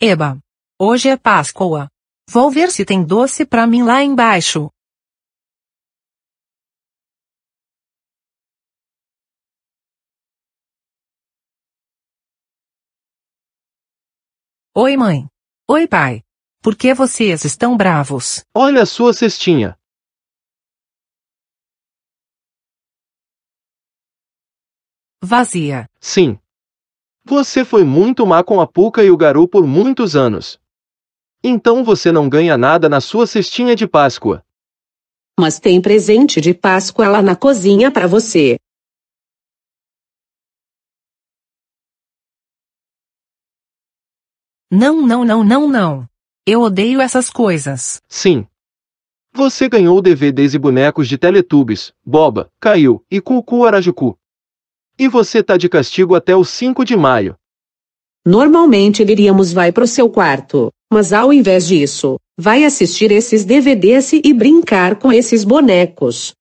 Eba! Hoje é Páscoa. Vou ver se tem doce pra mim lá embaixo. Oi, mãe. Oi, pai. Por que vocês estão bravos? Olha a sua cestinha. Vazia. Sim, você foi muito má com a Puca e o Garu por muitos anos. Então você não ganha nada na sua cestinha de Páscoa. Mas tem presente de Páscoa lá na cozinha para você. Não, não, não, não, não. Eu odeio essas coisas. Sim. Você ganhou DVDs e bonecos de Teletubbies, Boba, Caiu e Cucu Arajucu. E você tá de castigo até o 5 de maio. Normalmente diríamos vai pro seu quarto, mas ao invés disso, vai assistir esses DVDs e brincar com esses bonecos.